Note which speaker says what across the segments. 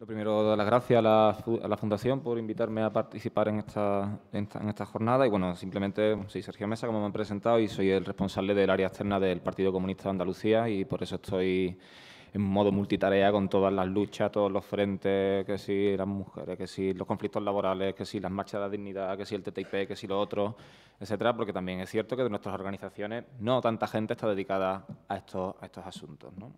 Speaker 1: Lo primero, dar las gracias a la, Fundación por invitarme a participar en esta, en esta, jornada. Y bueno, simplemente soy Sergio Mesa, como me han presentado, y soy el responsable del área externa del Partido Comunista de Andalucía y por eso estoy en modo multitarea con todas las luchas, todos los frentes, que si las mujeres, que si los conflictos laborales, que si las marchas de la dignidad, que si el TTIP, que si lo otro, etcétera, porque también es cierto que de nuestras organizaciones no tanta gente está dedicada a estos, a estos asuntos. ¿no?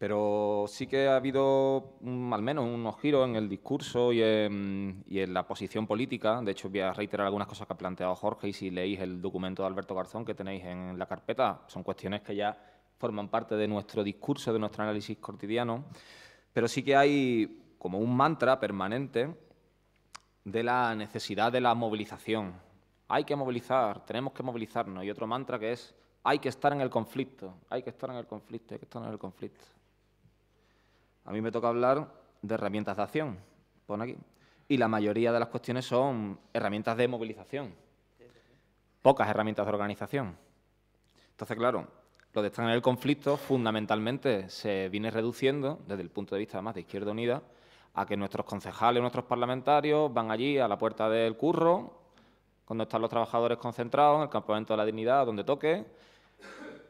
Speaker 1: Pero sí que ha habido al menos unos giros en el discurso y y en, la posición política. De hecho, voy a reiterar algunas cosas que ha planteado Jorge y si leéis el documento de Alberto Garzón que tenéis en la carpeta, son cuestiones que ya forman parte de nuestro discurso, de nuestro análisis cotidiano. Pero sí que hay como un mantra permanente de la necesidad de la movilización. Hay que movilizar, tenemos que movilizarnos. Y otro mantra que es, hay que estar en el conflicto, hay que estar en el conflicto, hay que estar en el conflicto. A mí me toca hablar de herramientas de acción, pon aquí. Y la mayoría de las cuestiones son herramientas de movilización, pocas herramientas de organización. Entonces, claro, lo de estar en el conflicto fundamentalmente se viene reduciendo, desde el punto de vista más de Izquierda Unida, a que nuestros concejales, nuestros parlamentarios van allí a la puerta del curro, cuando están los trabajadores concentrados, en el campamento de la dignidad, donde toque,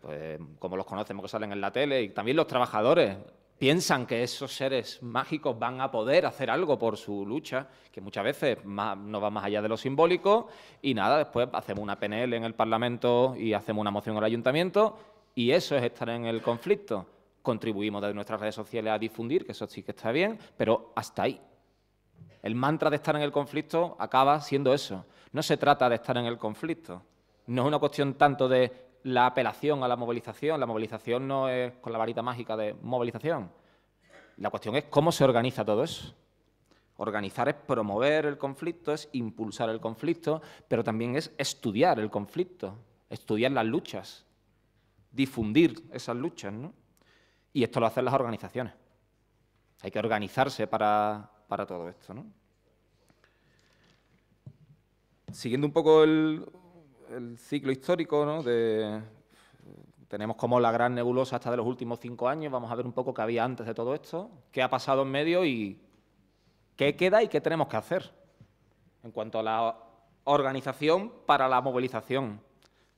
Speaker 1: pues como los conocemos que salen en la tele, y también los trabajadores, piensan que esos seres mágicos van a poder hacer algo por su lucha, que muchas veces no va más allá de lo simbólico, y nada, después hacemos una PNL en el Parlamento y hacemos una moción al ayuntamiento, y eso es estar en el conflicto. Contribuimos desde nuestras redes sociales a difundir, que eso sí que está bien, pero hasta ahí. El mantra de estar en el conflicto acaba siendo eso. No se trata de estar en el conflicto. No es una cuestión tanto de la apelación a la movilización. La movilización no es con la varita mágica de movilización. La cuestión es cómo se organiza todo eso. Organizar es promover el conflicto, es impulsar el conflicto, pero también es estudiar el conflicto, estudiar las luchas, difundir esas luchas. Y esto lo hacen las organizaciones. Hay que organizarse para, todo esto. Siguiendo un poco el, el ciclo histórico, ¿no? De, tenemos como la gran nebulosa hasta de los últimos cinco años, vamos a ver un poco qué había antes de todo esto, qué ha pasado en medio y qué queda y qué tenemos que hacer en cuanto a la organización para la movilización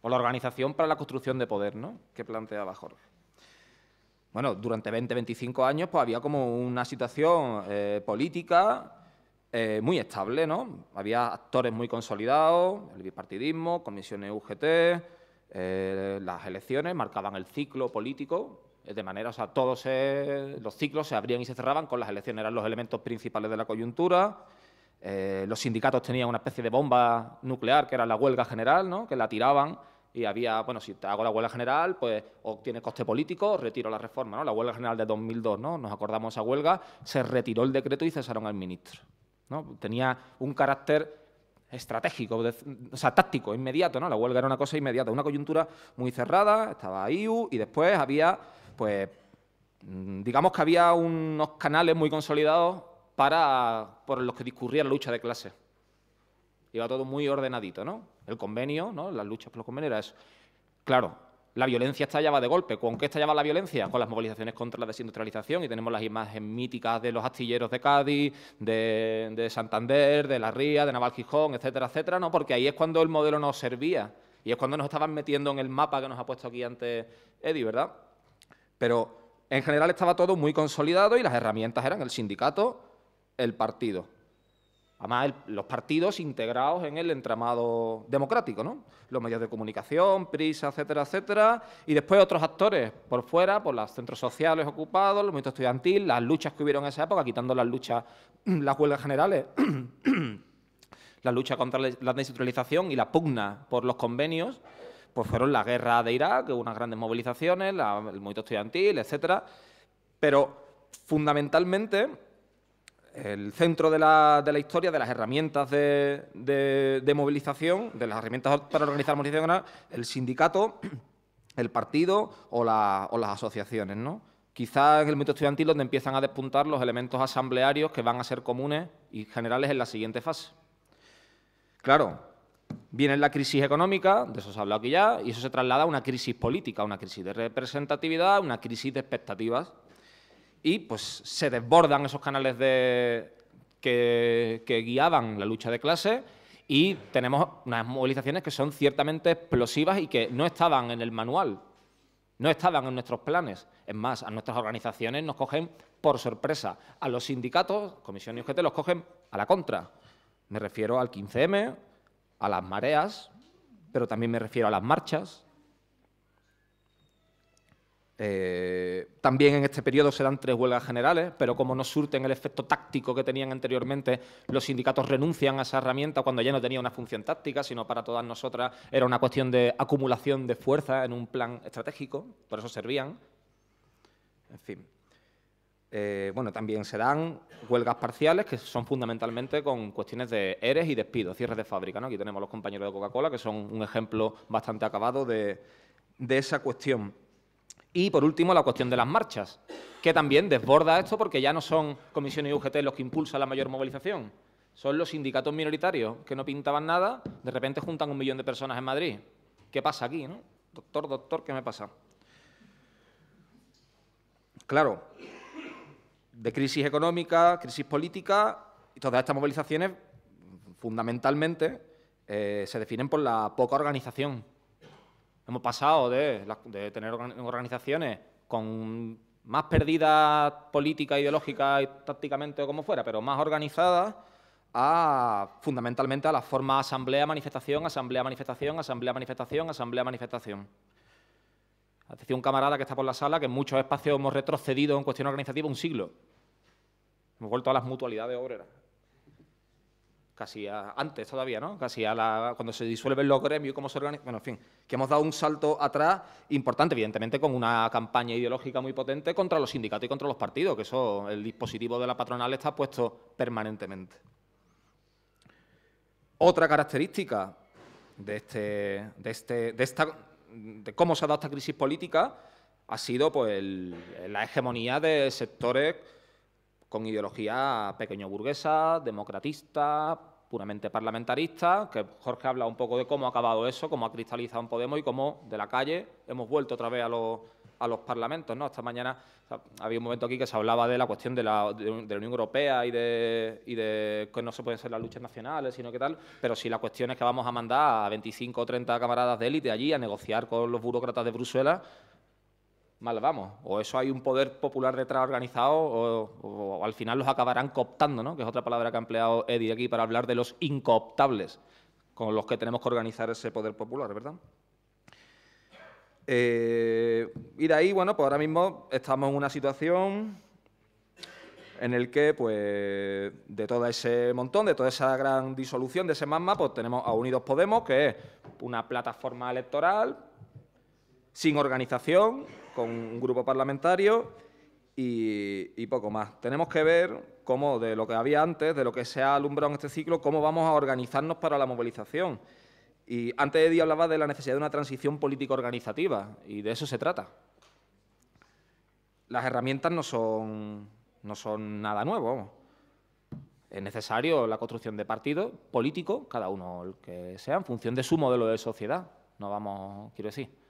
Speaker 1: o la organización para la construcción de poder, ¿no? Que planteaba Jorge. Bueno, durante 20, 25 años pues había como una situación eh, política eh, muy estable, ¿no? Había actores muy consolidados, el bipartidismo, comisiones UGT, eh, las elecciones marcaban el ciclo político, eh, de manera, o sea, todos los ciclos se abrían y se cerraban con las elecciones, eran los elementos principales de la coyuntura. los sindicatos tenían una especie de bomba nuclear, que era la huelga general, ¿no? que la tiraban y había, bueno, si hago la huelga general, pues o tiene coste político o retiro la reforma, ¿no? La huelga general de 2002, ¿no? Nos acordamos de esa huelga, se retiró el decreto y cesaron al ministro. Tenía un carácter estratégico, o sea, táctico, inmediato, ¿no? La huelga era una cosa inmediata, una coyuntura muy cerrada, estaba IU y después había, pues, mm, digamos que había unos canales muy consolidados para, por los que discurría la lucha de clase. Iba todo muy ordenadito, ¿no? El convenio, ¿no? Las luchas por los convenios era Claro, la violencia estallaba de golpe. ¿Con qué estallaba la violencia? Con las movilizaciones contra la desindustrialización y tenemos las imágenes míticas de los astilleros de Cádiz, de, Santander, de La Ría, de Naval Gijón, etcétera, etcétera, ¿no? porque ahí es cuando el modelo nos servía y es cuando nos estaban metiendo en el mapa que nos ha puesto aquí antes Eddie, ¿verdad? Pero en general estaba todo muy consolidado y las herramientas eran el sindicato, el partido además los partidos integrados en el entramado democrático, ¿no? Los medios de comunicación, prisa, etcétera, etcétera, y después otros actores por fuera, por los centros sociales ocupados, los movimiento estudiantil, las luchas que hubieron en esa época, quitando las luchas, las huelgas generales. la lucha contra la descentralización y la pugna por los convenios, pues fueron la guerra de Irak, unas grandes movilizaciones, el movimiento estudiantil, etcétera. Pero fundamentalmente el centro de la, historia, de las herramientas de, movilización, de las herramientas para organizar movilización, el sindicato, el partido o, las asociaciones. ¿no? Quizás en el movimiento estudiantil donde empiezan a despuntar los elementos asamblearios que van a ser comunes y generales en la siguiente fase. Claro, viene la crisis económica, de eso se ha hablado aquí ya, y eso se traslada a una crisis política, una crisis de representatividad, una crisis de expectativas y pues se desbordan esos canales de, que, que guiaban la lucha de clase y tenemos unas movilizaciones que son ciertamente explosivas y que no estaban en el manual, no estaban en nuestros planes. Es más, a nuestras organizaciones nos cogen por sorpresa, a los sindicatos, Comisión y UGT, los cogen a la contra. Me refiero al 15M, a las mareas, pero también me refiero a las marchas, eh, también en este periodo se dan tres huelgas generales, pero como no surten el efecto táctico que tenían anteriormente, los sindicatos renuncian a esa herramienta cuando ya no tenía una función táctica, sino para todas nosotras era una cuestión de acumulación de fuerza en un plan estratégico, por eso servían. En fin. Eh, bueno, también se dan huelgas parciales que son fundamentalmente con cuestiones de ERES y despidos, cierres de fábrica. Aquí tenemos los compañeros de Coca-Cola, que son un ejemplo bastante acabado de esa cuestión. Y por último, la cuestión de las marchas, que también desborda esto porque ya no son comisiones UGT los que impulsan la mayor movilización, son los sindicatos minoritarios que no pintaban nada, de repente juntan un millón de personas en Madrid. ¿Qué pasa aquí? No? Doctor, doctor, ¿qué me pasa? Claro, de crisis económica, crisis política, y todas estas movilizaciones fundamentalmente eh, se definen por la poca organización Hemos pasado de, tener organizaciones con más perdidas política, ideológica y tácticamente o como fuera, pero más organizadas, a fundamentalmente a la forma asamblea, manifestación, asamblea, manifestación, asamblea, manifestación, asamblea, manifestación. Atención un camarada que está por la sala que en muchos espacios hemos retrocedido en cuestión organizativa un siglo. Hemos vuelto a las mutualidades obreras casi antes todavía, ¿no? Casi a la, cuando se disuelven los gremios, cómo se organizan, bueno, en fin, que hemos dado un salto atrás importante, evidentemente con una campaña ideológica muy potente contra los sindicatos y contra los partidos, que eso, el dispositivo de la patronal está puesto permanentemente. Otra característica de, este, de, este, de, esta, de cómo se ha dado esta crisis política ha sido pues, la hegemonía de sectores con ideología pequeño burguesa, democratista, puramente parlamentarista, que Jorge habla un poco de cómo ha acabado eso, cómo ha cristalizado un Podemos y cómo de la calle hemos vuelto otra vez a los, parlamentos. ¿no? Esta mañana había un momento aquí que se hablaba de la cuestión de la, Unión Europea y de, que no se pueden ser las luchas nacionales, sino que tal, pero si la cuestión es que vamos a mandar a 25 o 30 camaradas de élite allí a negociar con los burócratas de Bruselas mal vamos. O eso hay un poder popular detrás organizado, o, al final los acabarán cooptando, ¿no? que es otra palabra que ha empleado Eddie aquí para hablar de los incooptables, con los que tenemos que organizar ese poder popular, ¿verdad? Eh, y de ahí, bueno, pues ahora mismo estamos en una situación en el que, pues, de todo ese montón, de toda esa gran disolución de ese magma, pues tenemos a Unidos Podemos, que es una plataforma electoral sin organización, con un grupo parlamentario y, poco más. Tenemos que ver cómo de lo que había antes, de lo que se ha alumbrado en este ciclo, cómo vamos a organizarnos para la movilización. Y antes día hablaba de la necesidad de una transición político organizativa y de eso se trata. Las herramientas no son, no son nada nuevo. Es necesario la construcción de partidos políticos, cada uno el que sea, en función de su modelo de sociedad. No vamos, quiero decir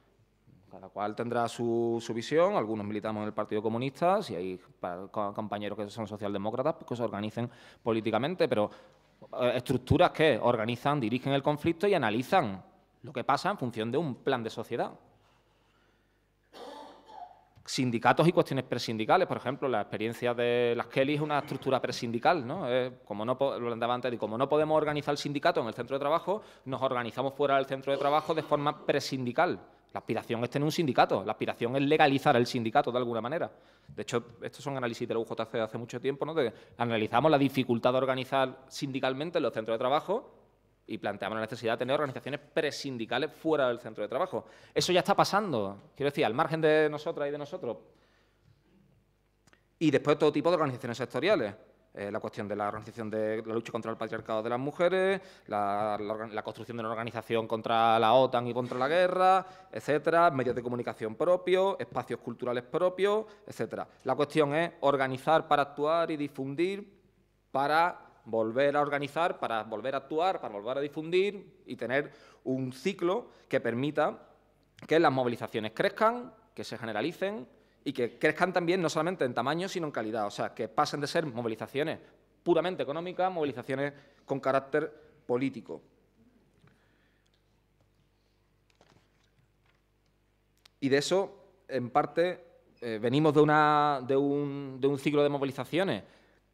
Speaker 1: cada cual tendrá su, visión, algunos militamos en el Partido Comunista, si hay compañeros que son socialdemócratas, pues que se organicen políticamente, pero eh, estructuras que organizan, dirigen el conflicto y analizan lo que pasa en función de un plan de sociedad. Sindicatos y cuestiones presindicales, por ejemplo, la experiencia de las Kelly es una estructura presindical, ¿no? como no lo antes, como no podemos organizar el sindicato en el centro de trabajo, nos organizamos fuera del centro de trabajo de forma presindical, la aspiración es tener un sindicato, la aspiración es legalizar el sindicato de alguna manera. De hecho, estos son análisis de la UJC hace mucho tiempo, ¿no? analizamos la dificultad de organizar sindicalmente los centros de trabajo y planteamos la necesidad de tener organizaciones presindicales fuera del centro de trabajo. Eso ya está pasando, quiero decir, al margen de nosotras y de nosotros. Y después todo tipo de organizaciones sectoriales. Eh, la cuestión de la organización de la lucha contra el patriarcado de las mujeres, la, la, construcción de una organización contra la OTAN y contra la guerra, etcétera, medios de comunicación propios, espacios culturales propios, etcétera. La cuestión es organizar para actuar y difundir para volver a organizar, para volver a actuar, para volver a difundir y tener un ciclo que permita que las movilizaciones crezcan, que se generalicen, y que crezcan también no solamente en tamaño, sino en calidad. O sea, que pasen de ser movilizaciones puramente económicas movilizaciones con carácter político. Y de eso, en parte, eh, venimos de, una, de, un, de un ciclo de movilizaciones,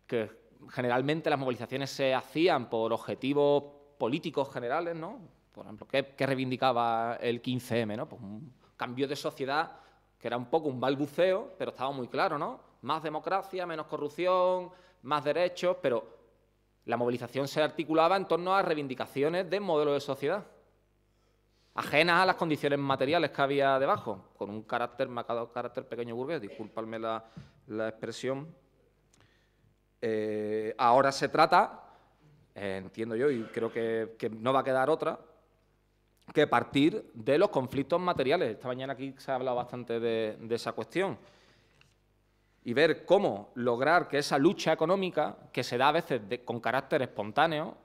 Speaker 1: que generalmente las movilizaciones se hacían por objetivos políticos generales, ¿no? Por ejemplo, ¿qué, reivindicaba el 15M? Pues un cambio de sociedad que era un poco un balbuceo, pero estaba muy claro, ¿no? Más democracia, menos corrupción, más derechos, pero la movilización se articulaba en torno a reivindicaciones de modelo de sociedad, ajenas a las condiciones materiales que había debajo, con un carácter, marcado carácter pequeño burgués, discúlpame la, expresión. Eh, ahora se trata, eh, entiendo yo, y creo que no va a quedar otra, que partir de los conflictos materiales. Esta mañana aquí se ha hablado bastante de, esa cuestión. Y ver cómo lograr que esa lucha económica, que se da a veces con carácter espontáneo,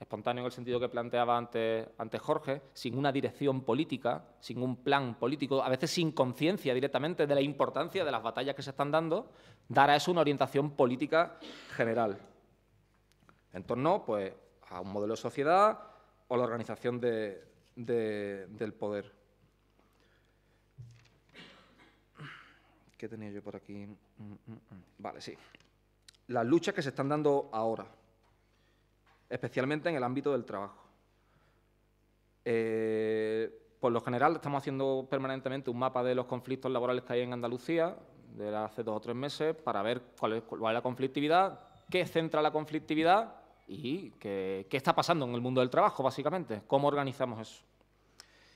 Speaker 1: espontáneo en el sentido que planteaba antes, antes Jorge, sin una dirección política, sin un plan político, a veces sin conciencia directamente de la importancia de las batallas que se están dando, dar a eso una orientación política general. En torno pues, a un modelo de sociedad o la organización de, del poder. ¿Qué tenía yo por aquí? Mm, mm, mm. Vale, sí. Las luchas que se están dando ahora, especialmente en el ámbito del trabajo. Eh, por lo general estamos haciendo permanentemente un mapa de los conflictos laborales que hay en Andalucía, de hace dos o tres meses, para ver cuál es la conflictividad, qué centra la conflictividad y qué, está pasando en el mundo del trabajo, básicamente, cómo organizamos eso.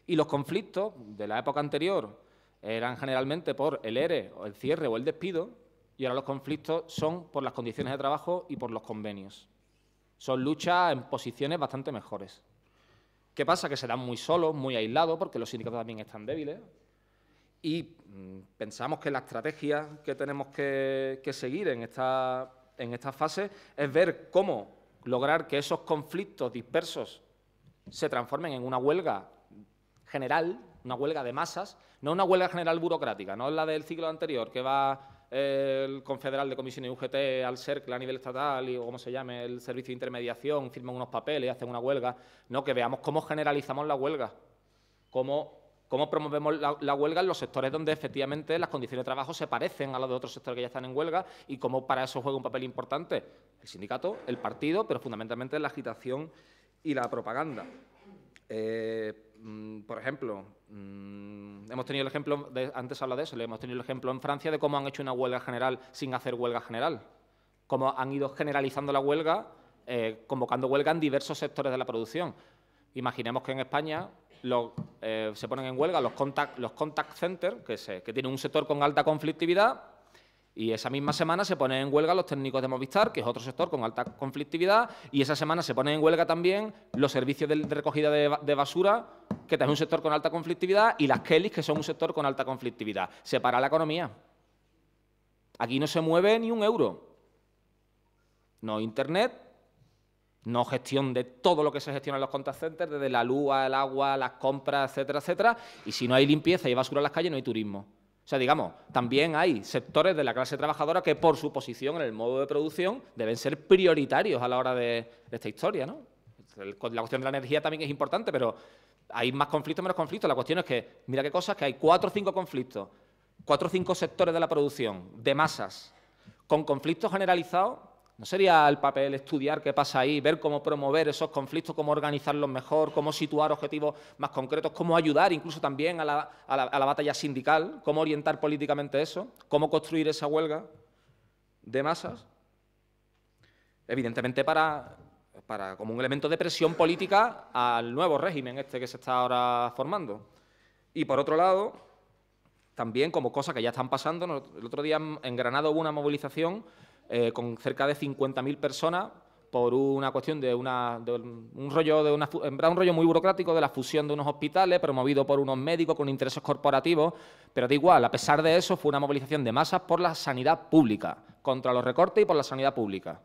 Speaker 1: Y los conflictos de la época anterior eran generalmente por el ERE o el cierre o el despido, y ahora los conflictos son por las condiciones de trabajo y por los convenios. Son luchas en posiciones bastante mejores. ¿Qué pasa? Que se dan muy solos, muy aislados, porque los sindicatos también están débiles. Y mm, pensamos que la estrategia que tenemos que, seguir en esta, en esta fase es ver cómo lograr que esos conflictos dispersos se transformen en una huelga general, una huelga de masas, no una huelga general burocrática, no es la del ciclo anterior que va eh, el confederal de comisiones UGT al CERCLE a nivel estatal y o como se llame, el servicio de intermediación, firman unos papeles, y hacen una huelga, no, que veamos cómo generalizamos la huelga, cómo cómo promovemos la, huelga en los sectores donde efectivamente las condiciones de trabajo se parecen a las de otros sectores que ya están en huelga y cómo para eso juega un papel importante el sindicato, el partido, pero fundamentalmente la agitación y la propaganda. Eh, mm, por ejemplo, mm, hemos tenido el ejemplo, antes habla de eso, hemos tenido el ejemplo en Francia de cómo han hecho una huelga general sin hacer huelga general, cómo han ido generalizando la huelga, eh, convocando huelga en diversos sectores de la producción. Imaginemos que en España eh, se ponen en huelga los contact, los contact centers, que, tienen un sector con alta conflictividad, y esa misma semana se ponen en huelga los técnicos de Movistar, que es otro sector con alta conflictividad, y esa semana se ponen en huelga también los servicios de, recogida de, basura, que también es un sector con alta conflictividad, y las Kellys, que son un sector con alta conflictividad. Se para la economía. Aquí no se mueve ni un euro. No internet, no gestión de todo lo que se gestiona en los contact centers, desde la luz, el agua, las compras, etcétera, etcétera. Y si no hay limpieza y basura en las calles, no hay turismo. O sea, digamos, también hay sectores de la clase trabajadora que por su posición en el modo de producción deben ser prioritarios a la hora de, esta historia, ¿no? La cuestión de la energía también es importante, pero hay más conflictos, menos conflictos. La cuestión es que, mira qué cosa, que hay cuatro o cinco conflictos, cuatro o cinco sectores de la producción, de masas, con conflictos generalizados ¿No sería el papel estudiar qué pasa ahí, ver cómo promover esos conflictos, cómo organizarlos mejor, cómo situar objetivos más concretos, cómo ayudar incluso también a la, a la, batalla sindical, cómo orientar políticamente eso, cómo construir esa huelga de masas? Evidentemente para, como un elemento de presión política al nuevo régimen este que se está ahora formando. Y por otro lado, también como cosa que ya están pasando, el otro día en Granada hubo una movilización eh, con cerca de 50.000 personas por una cuestión de, un rollo de una, rollo muy burocrático de la fusión de unos hospitales promovido por unos médicos con intereses corporativos, pero da igual, a pesar de eso fue una movilización de masas por la sanidad pública, contra los recortes y por la sanidad pública.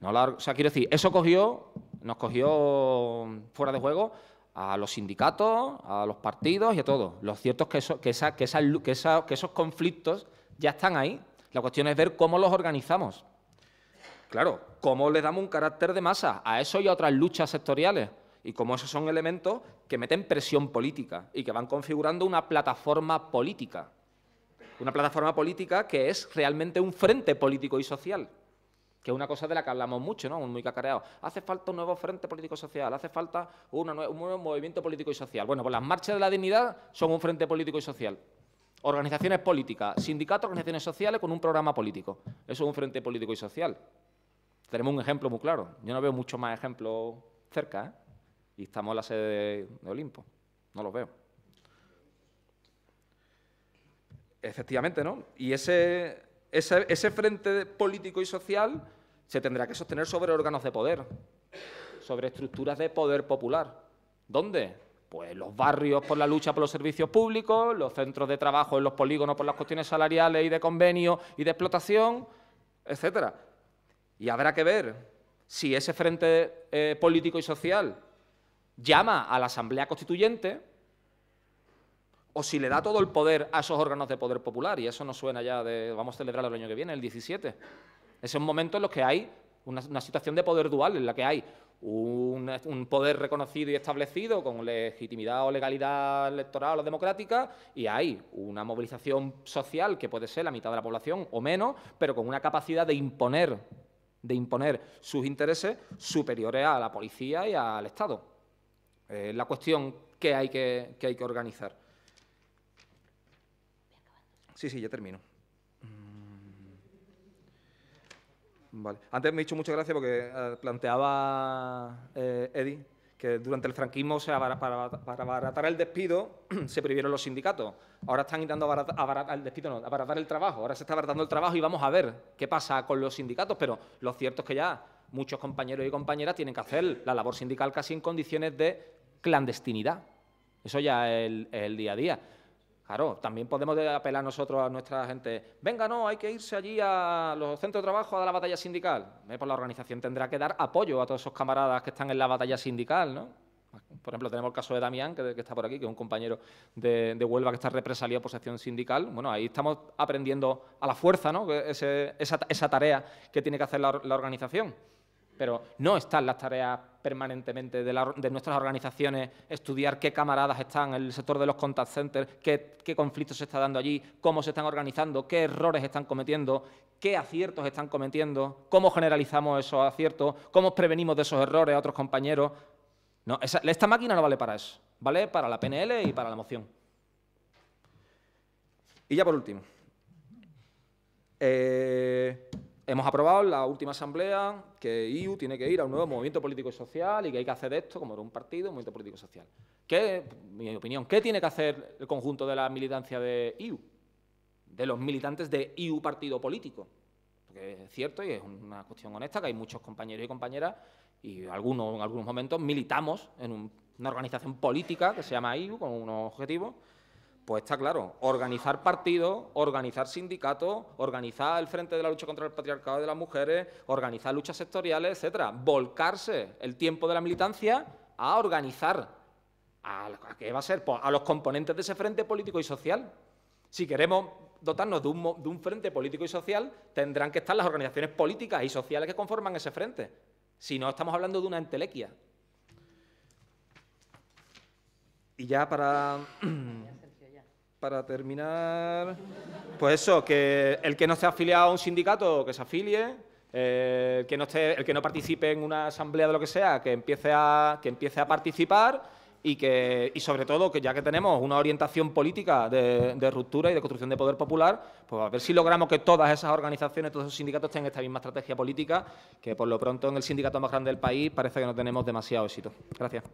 Speaker 1: No o sea, quiero decir, eso cogió, nos cogió fuera de juego a los sindicatos, a los partidos y a todos. Lo cierto es que, que, que, que esos conflictos ya están ahí la cuestión es ver cómo los organizamos. Claro, cómo le damos un carácter de masa a eso y a otras luchas sectoriales. Y cómo esos son elementos que meten presión política y que van configurando una plataforma política. Una plataforma política que es realmente un frente político y social que es una cosa de la que hablamos mucho, ¿no? Muy cacareado. Hace falta un nuevo frente político-social, hace falta un nuevo movimiento político y social. Bueno, pues las marchas de la dignidad son un frente político y social organizaciones políticas, sindicatos, organizaciones sociales con un programa político. Eso es un frente político y social. Tenemos un ejemplo muy claro. Yo no veo muchos más ejemplos cerca, ¿eh? Y estamos en la sede de Olimpo. No los veo. Efectivamente, ¿no? Y ese, ese, ese frente político y social se tendrá que sostener sobre órganos de poder, sobre estructuras de poder popular. ¿Dónde? Pues los barrios por la lucha por los servicios públicos, los centros de trabajo en los polígonos por las cuestiones salariales y de convenio y de explotación, etcétera. Y habrá que ver si ese frente eh, político y social llama a la Asamblea Constituyente o si le da todo el poder a esos órganos de poder popular. Y eso no suena ya de vamos a celebrarlo el año que viene, el 17. Es un momento en los que hay una situación de poder dual, en la que hay un, poder reconocido y establecido con legitimidad o legalidad electoral o democrática y hay una movilización social que puede ser la mitad de la población o menos, pero con una capacidad de imponer, de imponer sus intereses superiores a la policía y al Estado. Es la cuestión que hay que, que hay que organizar. Sí, sí, ya termino. Antes me he dicho muchas gracias porque eh, planteaba eh, Eddie que durante el franquismo, para, abaratar el despido, se prohibieron los sindicatos. Ahora están intentando abaratar, el el trabajo. Ahora se está abaratando el trabajo y vamos a ver qué pasa con los sindicatos. Pero lo cierto es que ya muchos compañeros y compañeras tienen que hacer la labor sindical casi en condiciones de clandestinidad. Eso ya es el día a día. Claro, también podemos apelar nosotros a nuestra gente, venga, no, hay que irse allí a los centros de trabajo a la batalla sindical. Eh, pues la organización tendrá que dar apoyo a todos esos camaradas que están en la batalla sindical, ¿no? Por ejemplo, tenemos el caso de Damián, que, está por aquí, que es un compañero de, Huelva que está represaliado por sección sindical. Bueno, ahí estamos aprendiendo a la fuerza, ¿no? esa, tarea que tiene que hacer la organización pero no están las tareas permanentemente de, nuestras organizaciones, estudiar qué camaradas están en el sector de los contact centers, qué, conflictos se está dando allí, cómo se están organizando, qué errores están cometiendo, qué aciertos están cometiendo, cómo generalizamos esos aciertos, cómo prevenimos de esos errores a otros compañeros. No, esta máquina no vale para eso, vale para la PNL y para la moción. Y ya por último. Eh, hemos aprobado en la última asamblea que IU tiene que ir a un nuevo movimiento político y social y que hay que hacer esto como de un partido, un movimiento político y social. ¿Qué, mi opinión, qué tiene que hacer el conjunto de la militancia de IU? De los militantes de IU partido político. Porque es cierto y es una cuestión honesta que hay muchos compañeros y compañeras y algunos, en algunos momentos militamos en una organización política que se llama IU con unos objetivos pues está claro, organizar partidos, organizar sindicatos, organizar el Frente de la Lucha contra el Patriarcado de las Mujeres, organizar luchas sectoriales, etcétera. Volcarse el tiempo de la militancia a organizar. ¿A, qué va a ser? Pues, a los componentes de ese frente político y social. Si queremos dotarnos de de un frente político y social, tendrán que estar las organizaciones políticas y sociales que conforman ese frente. Si no, estamos hablando de una entelequia. Y ya para... para terminar, pues eso, que el que no esté afiliado a un sindicato, que se afilie, eh, el, que no esté, el que no participe en una asamblea de lo que sea, que empiece a, que empiece a participar y que sobre todo que ya que tenemos una orientación política de, de, ruptura y de construcción de poder popular, pues a ver si logramos que todas esas organizaciones, todos esos sindicatos tengan esta misma estrategia política, que por lo pronto en el sindicato más grande del país parece que no tenemos demasiado éxito. Gracias.